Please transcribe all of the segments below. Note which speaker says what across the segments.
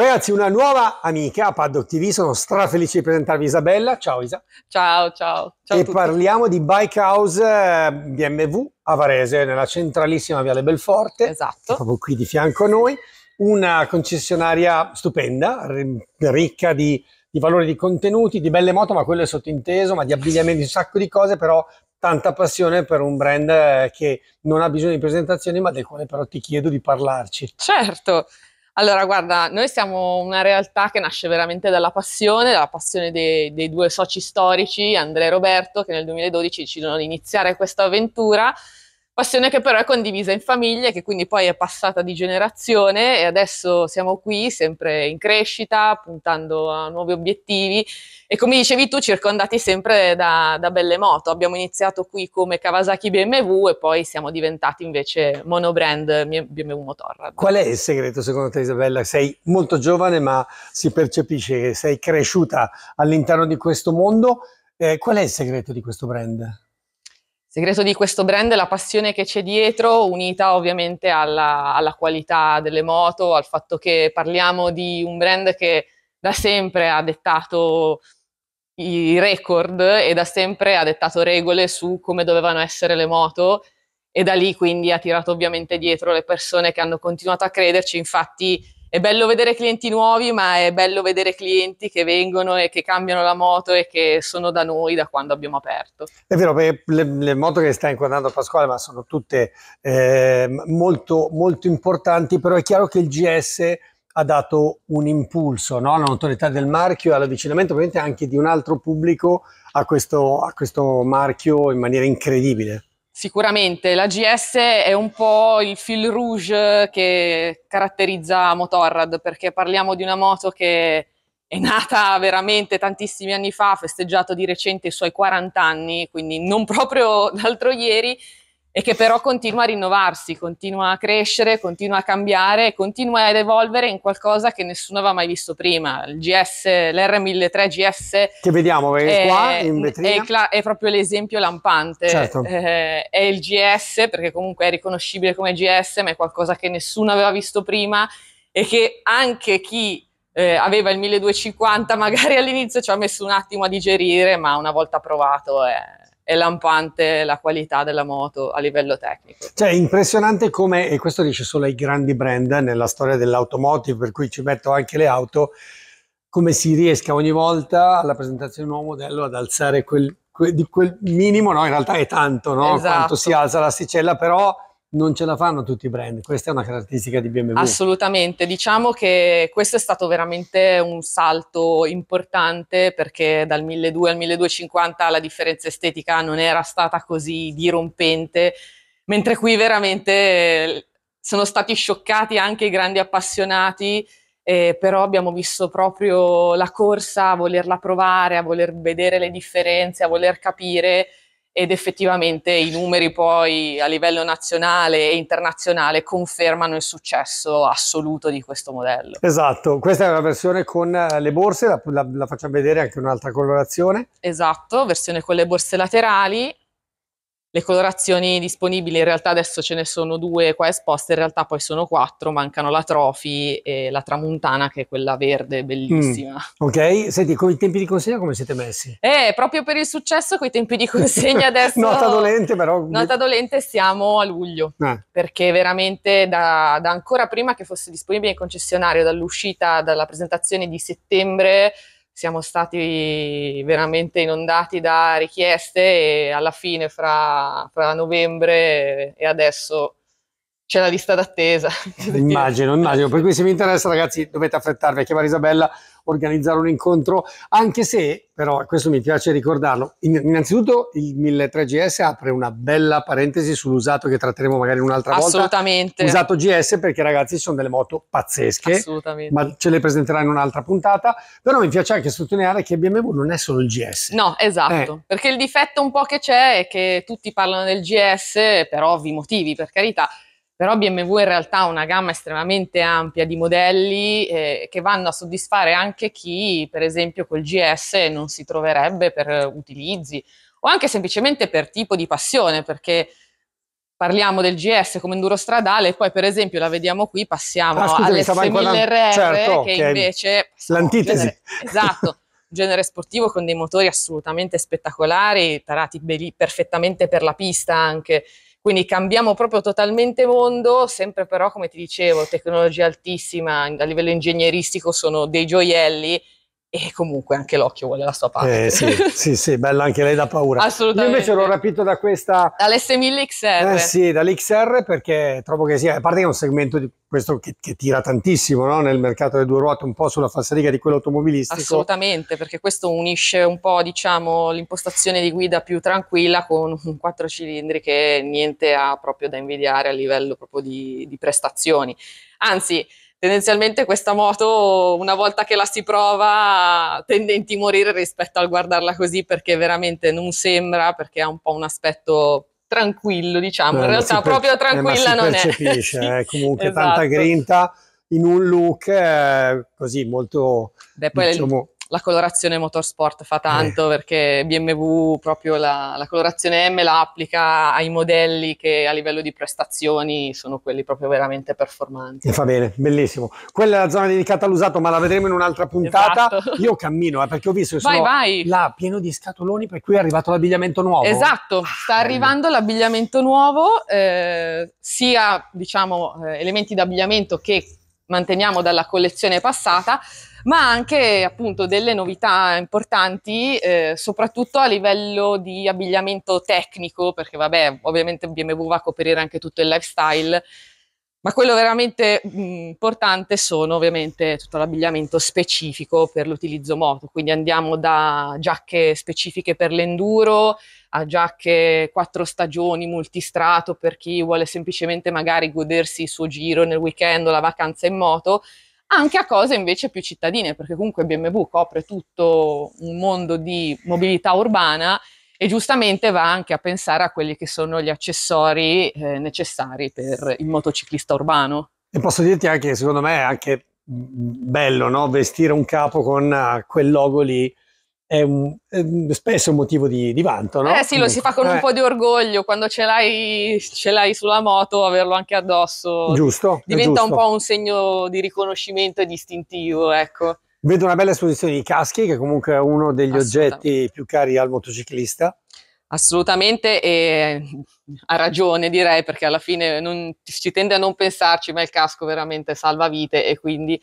Speaker 1: Ragazzi, una nuova amica a Paddock TV, sono strafelice di presentarvi Isabella. Ciao Isa.
Speaker 2: Ciao, ciao.
Speaker 1: ciao e parliamo di Bike House BMW eh, a Varese, nella centralissima Viale Belforte. Esatto. Proprio qui di fianco a noi. Una concessionaria stupenda, ricca di, di valori di contenuti, di belle moto, ma quello è sottinteso, ma di abbigliamenti, un sacco di cose, però tanta passione per un brand eh, che non ha bisogno di presentazioni, ma del quale però ti chiedo di parlarci.
Speaker 2: Certo. Allora, guarda, noi siamo una realtà che nasce veramente dalla passione, dalla passione dei, dei due soci storici, Andrea e Roberto, che nel 2012 decidono di iniziare questa avventura Passione che però è condivisa in famiglia, che quindi poi è passata di generazione e adesso siamo qui, sempre in crescita, puntando a nuovi obiettivi e come dicevi tu, circondati sempre da, da belle moto. Abbiamo iniziato qui come Kawasaki BMW e poi siamo diventati invece monobrand BMW Motorrad.
Speaker 1: Qual è il segreto secondo te Isabella? Sei molto giovane ma si percepisce che sei cresciuta all'interno di questo mondo. Eh, qual è il segreto di questo brand?
Speaker 2: segreto di questo brand è la passione che c'è dietro, unita ovviamente alla, alla, qualità delle moto, al fatto che parliamo di un brand che da sempre ha dettato i record e da sempre ha dettato regole su come dovevano essere le moto e da lì quindi ha tirato ovviamente dietro le persone che hanno continuato a crederci, infatti è bello vedere clienti nuovi, ma è bello vedere clienti che vengono e che cambiano la moto e che sono da noi da quando abbiamo aperto.
Speaker 1: È vero, perché le, le moto che sta inquadrando Pasquale, ma sono tutte eh, molto, molto importanti, però è chiaro che il GS ha dato un impulso no? all'autorità del marchio e all'avvicinamento ovviamente anche di un altro pubblico a questo, a questo marchio in maniera incredibile.
Speaker 2: Sicuramente la GS è un po' il fil rouge che caratterizza Motorrad perché parliamo di una moto che è nata veramente tantissimi anni fa, ha festeggiato di recente i suoi 40 anni, quindi non proprio l'altro ieri e che però continua a rinnovarsi, continua a crescere, continua a cambiare, continua ad evolvere in qualcosa che nessuno aveva mai visto prima. Il GS, l'R1003 GS. Che
Speaker 1: vediamo è, eh, qua in vetrina.
Speaker 2: È, è, proprio l'esempio lampante. Certo. Eh, è il GS, perché comunque è riconoscibile come GS, ma è qualcosa che nessuno aveva visto prima e che anche chi eh, aveva il 1250 magari all'inizio ci ha messo un attimo a digerire, ma una volta provato è è lampante la qualità della moto a livello tecnico.
Speaker 1: Cioè, è impressionante come, e questo dice solo ai grandi brand eh, nella storia dell'automotive, per cui ci metto anche le auto, come si riesca ogni volta alla presentazione di un nuovo modello ad alzare quel, quel, quel minimo, no? in realtà è tanto, no? esatto. quanto si alza l'asticella, però non ce la fanno tutti i brand, questa è una caratteristica di BMW.
Speaker 2: Assolutamente, diciamo che questo è stato veramente un salto importante perché dal 1200 al 1250 la differenza estetica non era stata così dirompente, mentre qui veramente eh, sono stati scioccati anche i grandi appassionati, eh, però abbiamo visto proprio la corsa a volerla provare, a voler vedere le differenze, a voler capire ed effettivamente i numeri poi a livello nazionale e internazionale confermano il successo assoluto di questo modello.
Speaker 1: Esatto, questa è una versione con eh, le borse, la, la, la facciamo vedere anche un'altra colorazione.
Speaker 2: Esatto, versione con le borse laterali le colorazioni disponibili in realtà adesso ce ne sono due qua esposte, in realtà poi sono quattro, mancano la Trophy e la Tramontana che è quella verde mm, bellissima. Mm,
Speaker 1: ok, senti, con i tempi di consegna come siete messi?
Speaker 2: Eh, proprio per il successo con i tempi di consegna adesso... nota dolente però... Nota dolente siamo a luglio, eh. perché veramente da, da ancora prima che fosse disponibile in concessionario, dall'uscita, dalla presentazione di settembre siamo stati veramente inondati da richieste e alla fine fra, fra novembre e adesso c'è la lista d'attesa.
Speaker 1: Immagino, immagino. Per cui se vi interessa, ragazzi, dovete affrettarvi a chiamare Isabella, organizzare un incontro, anche se, però, questo mi piace ricordarlo, innanzitutto il 1003 GS apre una bella parentesi sull'usato che tratteremo magari un'altra volta.
Speaker 2: Assolutamente. Usato
Speaker 1: GS perché, ragazzi, sono delle moto pazzesche. Assolutamente. Ma ce le presenterà in un'altra puntata. Però mi piace anche sottolineare che BMW non è solo il GS.
Speaker 2: No, esatto. Eh. Perché il difetto un po' che c'è è che tutti parlano del GS per ovvi motivi, per carità però BMW in realtà ha una gamma estremamente ampia di modelli eh, che vanno a soddisfare anche chi, per esempio, col GS non si troverebbe per utilizzi o anche semplicemente per tipo di passione, perché parliamo del GS come enduro stradale e poi per esempio la vediamo qui passiamo ah, all'S1000R certo, che, che invece
Speaker 1: l'antitesi genere,
Speaker 2: esatto genere sportivo con dei motori assolutamente spettacolari tarati perfettamente per la pista anche quindi cambiamo proprio totalmente mondo, sempre però, come ti dicevo, tecnologia altissima, a livello ingegneristico sono dei gioielli e comunque anche l'occhio vuole la sua eh, parte. Eh, sì,
Speaker 1: sì, sì, bella anche lei da paura.
Speaker 2: Assolutamente. Io invece l'ho
Speaker 1: rapito da questa...
Speaker 2: Dall'S1000XR. Eh sì,
Speaker 1: dall'XR perché trovo che sia, a parte che è un segmento di questo che, che tira tantissimo no? nel mercato delle due ruote, un po' sulla falsariga di quello automobilistico.
Speaker 2: Assolutamente, perché questo unisce un po' diciamo l'impostazione di guida più tranquilla con un quattro cilindri che niente ha proprio da invidiare a livello proprio di, di prestazioni. Anzi, tendenzialmente questa moto una volta che la si prova tende a intimorire rispetto al guardarla così perché veramente non sembra, perché ha un po' un aspetto tranquillo diciamo, in realtà proprio eh, tranquilla eh, non è. sì, eh, comunque esatto. tanta
Speaker 1: grinta in un look eh, così molto... Beh, diciamo,
Speaker 2: la colorazione motorsport fa eh. tanto eh. perché BMW proprio la, la, colorazione M la applica ai modelli che a livello di prestazioni sono quelli proprio veramente performanti.
Speaker 1: E fa bene, bellissimo. Quella è la zona dedicata all'usato, ma la vedremo in un'altra puntata. Esatto. Io cammino eh, perché ho visto che sono vai. vai. là pieno di scatoloni per cui è arrivato l'abbigliamento nuovo. Esatto,
Speaker 2: ah, sta bello. arrivando l'abbigliamento nuovo, eh, sia diciamo eh, elementi d'abbigliamento che manteniamo dalla collezione passata, ma anche appunto delle novità importanti, eh, soprattutto a livello di abbigliamento tecnico, perché vabbè, ovviamente BMW va a coprire anche tutto il lifestyle ma quello veramente mh, mm, importante sono ovviamente tutto l'abbigliamento specifico per l'utilizzo moto, quindi andiamo da giacche specifiche per l'enduro a giacche quattro stagioni multistrato per chi vuole semplicemente magari godersi il suo giro nel weekend o la vacanza in moto, anche a cose invece più cittadine, perché comunque BMW copre tutto un mondo di mobilità urbana e giustamente va anche a pensare a quelli che sono gli accessori eh, necessari per il motociclista urbano.
Speaker 1: E posso dirti anche, secondo me, è anche bello no? vestire un capo con eh, quel logo lì. È, un, è spesso un motivo di, di vanto, no? Eh sì, Comunque. lo si fa con un eh. po' di
Speaker 2: orgoglio quando ce l'hai, ce l'hai sulla moto, averlo anche addosso. Giusto. Diventa giusto. un po' un segno di riconoscimento e distintivo, ecco.
Speaker 1: Vedo una bella esposizione di caschi, che comunque è uno degli oggetti più cari al motociclista.
Speaker 2: Assolutamente, e ha ragione direi, perché alla fine non, si tende a non pensarci, ma il casco veramente salva vite e quindi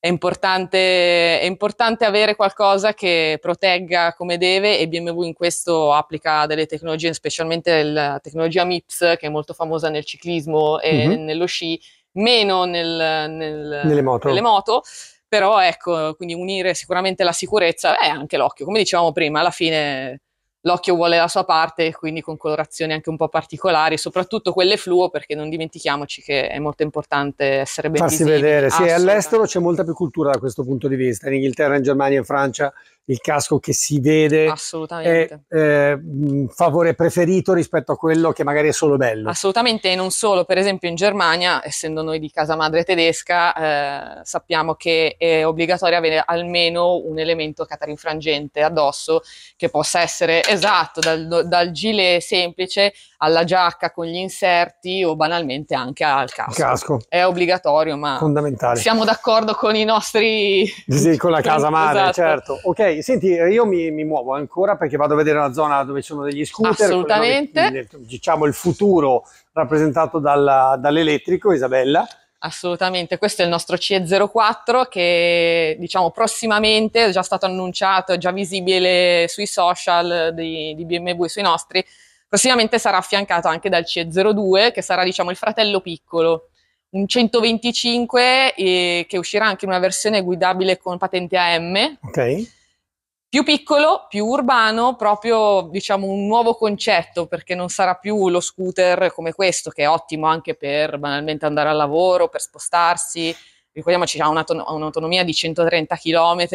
Speaker 2: è importante, è importante avere qualcosa che protegga come deve e BMW in questo applica delle tecnologie, specialmente la tecnologia MIPS, che è molto famosa nel ciclismo e mm -hmm. nello sci, meno nel, nel, nelle moto. Nelle moto però ecco, quindi unire sicuramente la sicurezza e anche l'occhio. Come dicevamo prima, alla fine l'occhio vuole la sua parte, quindi con colorazioni anche un po' particolari, soprattutto quelle fluo, perché non dimentichiamoci che è molto importante essere ben Farsi visibili. vedere, sì,
Speaker 1: all'estero c'è molta più cultura da questo punto di vista, in Inghilterra, in Germania, in Francia il casco che si vede è eh, favore preferito rispetto a quello che magari è solo bello.
Speaker 2: Assolutamente, e non solo, per esempio in Germania, essendo noi di casa madre tedesca, eh, sappiamo che è obbligatorio avere almeno un elemento catarinfrangente addosso che possa essere esatto, dal, dal gilet semplice alla giacca con gli inserti o banalmente anche al casco. casco. È obbligatorio, ma
Speaker 1: Fondamentale. siamo
Speaker 2: d'accordo con i nostri... Sì, con la casa madre, esatto. certo.
Speaker 1: Ok, meglio. Senti, io mi, mi, muovo ancora perché vado a vedere una zona dove ci sono degli scooter. Assolutamente. Che, diciamo il futuro rappresentato dalla, dall'elettrico, Isabella.
Speaker 2: Assolutamente, questo è il nostro CE04 che diciamo prossimamente è già stato annunciato, è già visibile sui social di, di BMW sui nostri. Prossimamente sarà affiancato anche dal CE02 che sarà diciamo il fratello piccolo un 125 eh, che uscirà anche in una versione guidabile con patente AM. Okay più piccolo, più urbano, proprio diciamo un nuovo concetto perché non sarà più lo scooter come questo che è ottimo anche per banalmente andare al lavoro, per spostarsi. Ricordiamoci ha un'autonomia di 130 km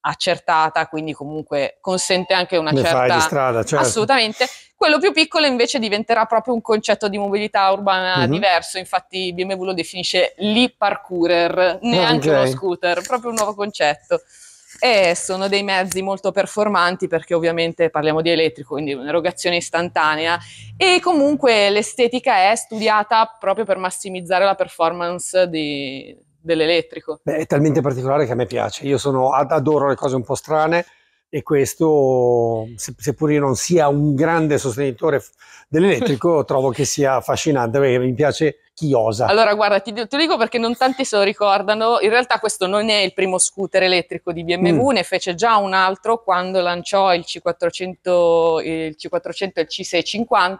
Speaker 2: accertata, quindi comunque consente anche una Le certa strada, certo. assolutamente. Quello più piccolo invece diventerà proprio un concetto di mobilità urbana uh-huh. diverso, infatti BMW lo definisce l'e-parcourer, ah, neanche okay. uno scooter, proprio un nuovo concetto e sono dei mezzi molto performanti perché ovviamente parliamo di elettrico, quindi un'erogazione istantanea e comunque l'estetica è studiata proprio per massimizzare la performance di, dell'elettrico. Beh,
Speaker 1: è talmente particolare che a me piace, io sono, adoro le cose un po' strane e questo, seppur io non sia un grande sostenitore dell'elettrico, trovo che sia affascinante mi piace chi osa. Allora,
Speaker 2: guarda, ti, ti dico perché non tanti se lo ricordano. In realtà, questo non è il primo scooter elettrico di BMW, mm. ne fece già un altro quando lanciò il C400, il C400 e il C650.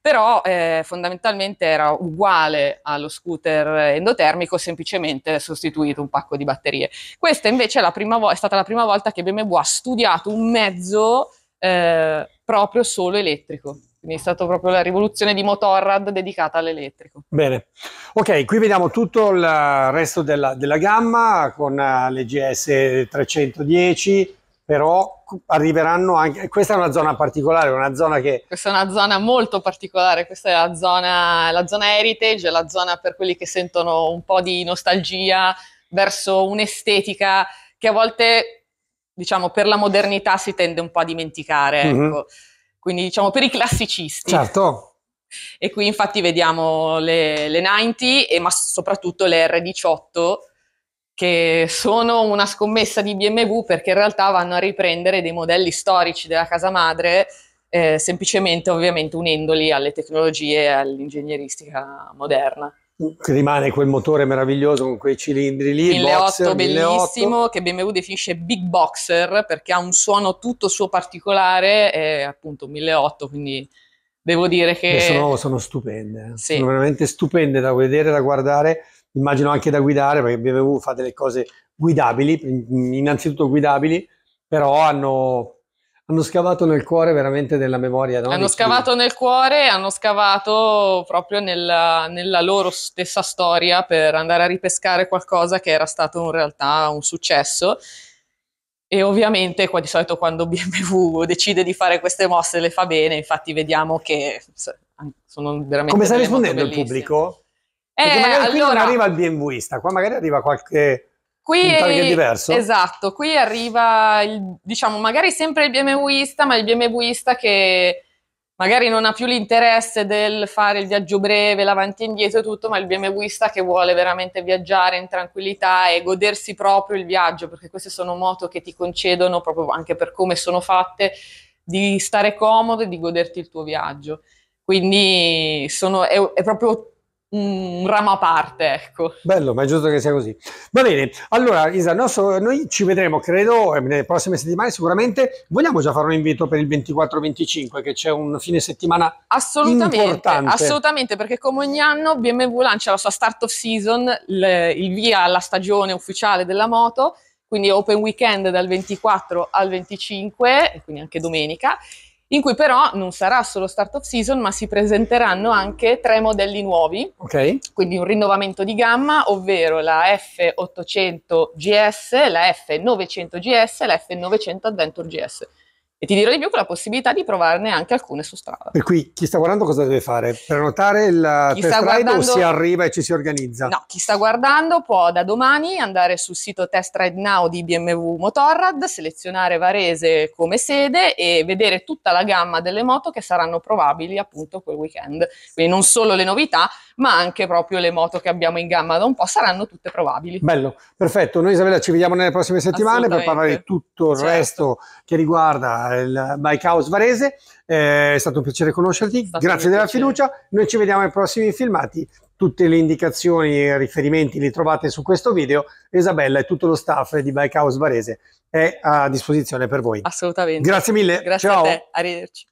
Speaker 2: Però eh, fondamentalmente era uguale allo scooter endotermico, semplicemente sostituito un pacco di batterie. Questa invece è, vo- è stata la prima volta che BMW ha studiato un mezzo eh, proprio solo elettrico. Quindi è stata proprio la rivoluzione di Motorrad dedicata all'elettrico.
Speaker 1: Bene, ok, qui vediamo tutto il resto della, della gamma con eh, le GS 310, però arriveranno anche... Questa è una zona particolare, una zona che...
Speaker 2: Questa è una zona molto particolare, questa è la zona, la zona heritage, la zona per quelli che sentono un po' di nostalgia verso un'estetica che a volte, diciamo, per la modernità si tende un po' a dimenticare, mhm. ecco. Mm -hmm quindi diciamo per i classicisti. Certo. E qui infatti vediamo le, le 90, e, ma soprattutto le R18, che sono una scommessa di BMW perché in realtà vanno a riprendere dei modelli storici della casa madre, eh, semplicemente ovviamente unendoli alle tecnologie e all'ingegneristica moderna
Speaker 1: rimane quel motore meraviglioso con quei cilindri lì 1008 boxer, bellissimo
Speaker 2: 1008. che BMW definisce big boxer perché ha un suono tutto suo particolare è appunto 1008 quindi devo dire che e sono,
Speaker 1: sono stupende eh. sì. sono veramente stupende da vedere da guardare immagino anche da guidare perché BMW fa delle cose guidabili innanzitutto guidabili però hanno hanno scavato nel cuore veramente della memoria. No? Hanno scavato
Speaker 2: nel cuore, hanno scavato proprio nella, nella, loro stessa storia per andare a ripescare qualcosa che era stato in realtà un successo. E ovviamente qua di solito quando BMW decide di fare queste mosse le fa bene, infatti vediamo che
Speaker 1: sono veramente... Come sta rispondendo il pubblico?
Speaker 2: Eh, Perché eh, magari allora, non arriva il
Speaker 1: BMWista, qua magari arriva qualche
Speaker 2: Qui è diverso. Esatto, qui arriva, il, diciamo, magari sempre il BMWista, ma il BMWista che magari non ha più l'interesse del fare il viaggio breve, l'avanti e indietro e tutto, ma il BMWista che vuole veramente viaggiare in tranquillità e godersi proprio il viaggio, perché queste sono moto che ti concedono, proprio anche per come sono fatte, di stare comodo e di goderti il tuo viaggio. Quindi sono, è, è proprio un ramo a parte, ecco.
Speaker 1: Bello, ma è giusto che sia così. Va bene, allora Isa, nostro, noi ci vedremo, credo, eh, nelle prossime settimane sicuramente. Vogliamo già fare un invito per il 24-25, che c'è un fine settimana
Speaker 2: assolutamente, importante. Assolutamente, perché come ogni anno BMW lancia la sua start of season, le, il via alla stagione ufficiale della moto, quindi open weekend dal 24 al 25, quindi anche domenica in cui però non sarà solo start of season, ma si presenteranno anche tre modelli nuovi, okay. quindi un rinnovamento di gamma, ovvero la F800 GS, la F900 GS e la F900 Adventure GS. E ti dirò di più con la possibilità di provarne anche alcune su strada.
Speaker 1: Per cui chi sta guardando cosa deve fare? Prenotare il chi test ride o si arriva e ci si organizza? No,
Speaker 2: chi sta guardando può da domani andare sul sito Test Ride Now di BMW Motorrad, selezionare Varese come sede e vedere tutta la gamma delle moto che saranno probabili appunto quel weekend. Quindi non solo le novità, ma anche proprio le moto che abbiamo in gamma da un po' saranno tutte probabili.
Speaker 1: Bello, perfetto. Noi Isabella ci vediamo nelle prossime settimane per parlare di tutto il certo. resto che riguarda il Bike House Varese. Eh, è stato un piacere conoscerti, grazie della piacere. fiducia. Noi ci vediamo ai prossimi filmati. Tutte le indicazioni e riferimenti li trovate su questo video. Isabella e tutto lo staff di Bike House Varese è a disposizione per voi.
Speaker 2: Assolutamente. Grazie mille. Grazie Ciao. a te. Arrivederci.